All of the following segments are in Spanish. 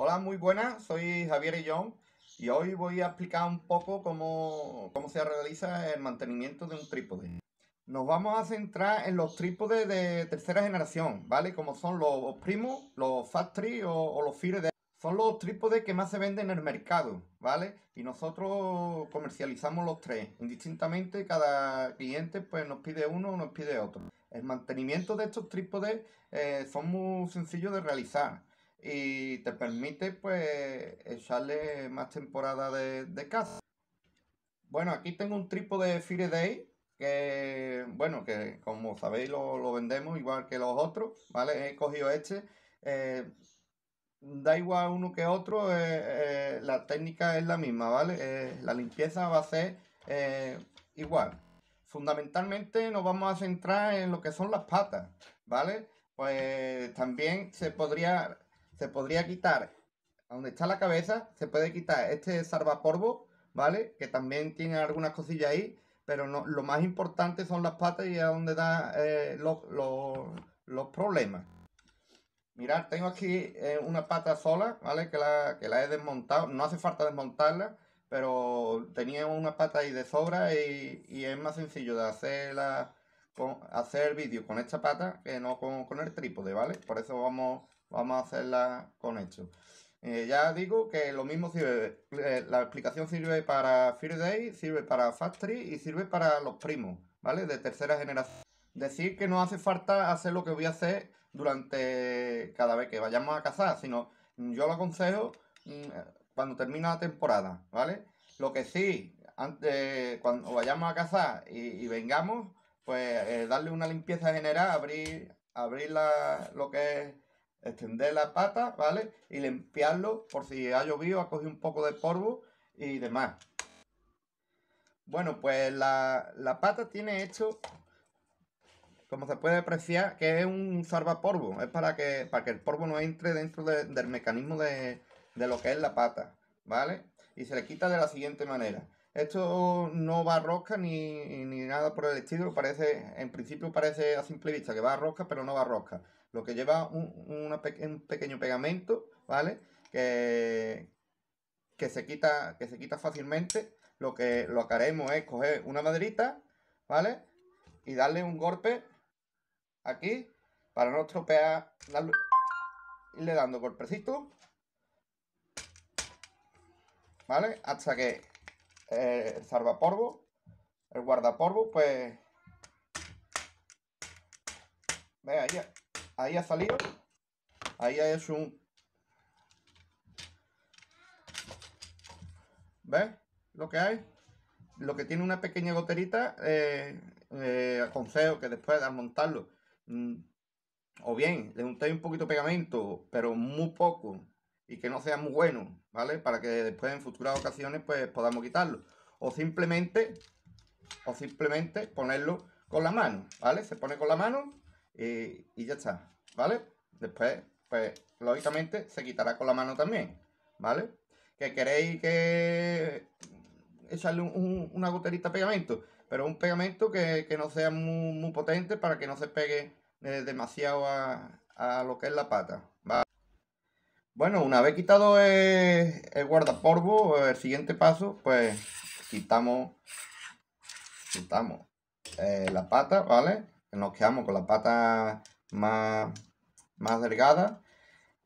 Hola, muy buenas, soy Javier John y hoy voy a explicar un poco cómo, se realiza el mantenimiento de un trípode. Nos vamos a centrar en los trípodes de tercera generación, ¿vale? Como son los primos, los factory o, los fire de... Son los trípodes que más se venden en el mercado, ¿vale? Y nosotros comercializamos los tres. Indistintamente, cada cliente pues, nos pide uno o nos pide otro. El mantenimiento de estos trípodes eh, son muy sencillos de realizar y te permite pues echarle más temporada de, de caza. Bueno, aquí tengo un trípode Day que, bueno, que como sabéis lo, vendemos igual que los otros, ¿vale? He cogido este. Eh, da igual uno que otro, eh, eh, la técnica es la misma, ¿vale? la limpieza va a ser igual. Fundamentalmente nos vamos a centrar en lo que son las patas, ¿vale? Pues también se podría se podría quitar, donde está la cabeza, se puede quitar este salvaporvo, ¿vale? Que también tiene algunas cosillas ahí, pero lo más importante son las patas y a donde da eh, los, problemas. Mirad, tengo aquí eh, una pata sola, ¿vale? Que la, que la he desmontado, no hace falta desmontarla, pero tenía una pata ahí de sobra y, es más sencillo de hacerla, hacer el vídeo con esta pata que no con, con el trípode, ¿vale? Por eso vamos Vamos a hacerla con esto. Eh, ya digo que lo mismo sirve, eh, la explicación sirve para Day, sirve para Factory y sirve para los primos, ¿vale? De tercera generación. Decir que no hace falta hacer lo que voy a hacer durante cada vez que vayamos a cazar, sino yo lo aconsejo mm, cuando termina la temporada, ¿vale? Lo que sí, antes, cuando vayamos a cazar y, vengamos, pues eh, darle una limpieza general, abrir, abrir la, lo que es extender la pata, ¿vale? Y limpiarlo por si ha llovido, ha cogido un poco de polvo y demás. Bueno, pues la, pata tiene hecho, como se puede apreciar, que es un salvaporvo. Es para que, para que el polvo no entre dentro del mecanismo de, lo que es la pata, ¿vale? Y se le quita de la siguiente manera. Esto no va a rosca ni, nada por el estilo, parece, en principio parece a simple vista que va a rosca, pero no va a rosca. Lo que lleva un, un pequeño pegamento, ¿vale? Que, que, se quita, que se quita fácilmente. Lo que, lo haremos es coger una maderita, ¿vale? Y darle un golpe aquí para no estropear, irle dando golpecito, ¿vale? Hasta que eh, el salvaporvo, el guardaporvo, pues... Vea, ya. Ahí ha salido. Ahí es un... ¿Ves lo que hay? Lo que tiene una pequeña goterita, eh, eh aconsejo que después al montarlo, mm, o bien le untéis un poquito de pegamento, pero muy poco, y que no sea muy bueno, ¿vale? Para que después en futuras ocasiones pues podamos quitarlo. O simplemente, o simplemente ponerlo con la mano, ¿vale? Se pone con la mano y ya está, ¿vale? Después, pues, lógicamente, se quitará con la mano también, ¿vale? Que queréis que echarle un, una goterita de pegamento, pero un pegamento que, no sea muy, potente para que no se pegue eh, demasiado a, lo que es la pata, ¿vale? Bueno, una vez quitado el, el guardapolvo, el siguiente paso, pues quitamos, quitamos eh, la pata, ¿vale? nos quedamos con la pata más, más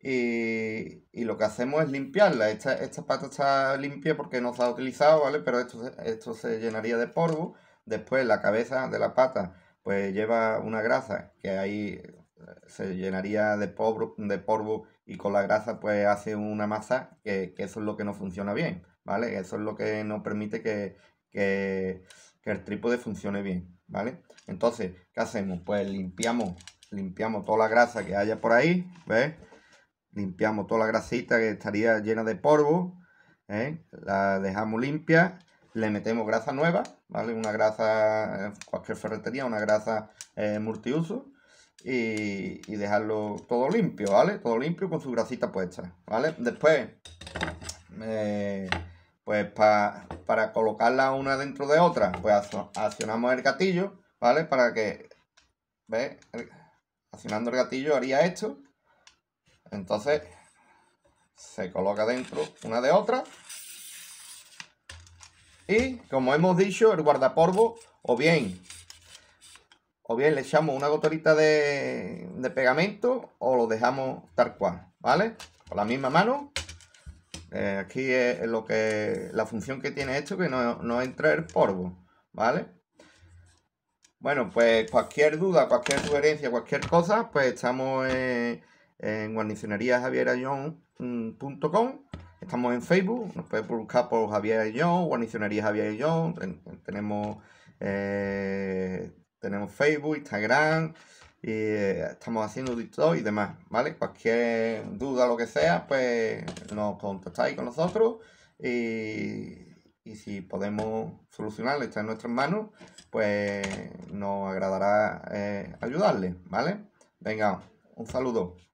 y, lo que hacemos es limpiarla. Esta, esta pata está limpia porque no se ha utilizado, ¿vale? Pero esto, esto se llenaría de polvo. Después la cabeza de la pata pues lleva una grasa que ahí eh, se llenaría de polvo, de y con la grasa pues hace una masa que, eso es lo que no funciona bien, ¿vale? Eso es lo que nos permite que, que que el trípode funcione bien, ¿vale? Entonces, ¿qué hacemos? Pues limpiamos, limpiamos toda la grasa que haya por ahí, ¿ves? Limpiamos toda la grasita que estaría llena de polvo, ¿eh? la dejamos limpia, le metemos grasa nueva, ¿vale? Una grasa, eh, cualquier ferretería, una grasa eh, multiuso, y, dejarlo todo limpio, ¿vale? Todo limpio con su grasita puesta, ¿vale? Después, eh, pues para colocarla una dentro de otra, pues accionamos el gatillo, ¿vale? Para que, ¿ves? Accionando el gatillo haría esto. Entonces, se coloca dentro una de otra. Y, como hemos dicho, el guardapolvo, o bien, o bien le echamos una gotorita de, de pegamento, o lo dejamos tal cual, ¿vale? Con la misma mano, eh, aquí es eh, lo que, la función que tiene esto, que no, no entra el polvo, ¿vale? Bueno, pues cualquier duda, cualquier sugerencia, cualquier cosa, pues estamos en, en Estamos en Facebook, nos puede buscar por Javier Ayllón, Guarnicionería Javier tenemos, eh, tenemos Facebook, Instagram y eh, estamos haciendo y demás, ¿vale? Cualquier duda, lo que sea, pues nos contactáis con nosotros y, si podemos solucionarle, está en nuestras manos, pues nos agradará eh, ayudarle, ¿vale? Venga, un saludo.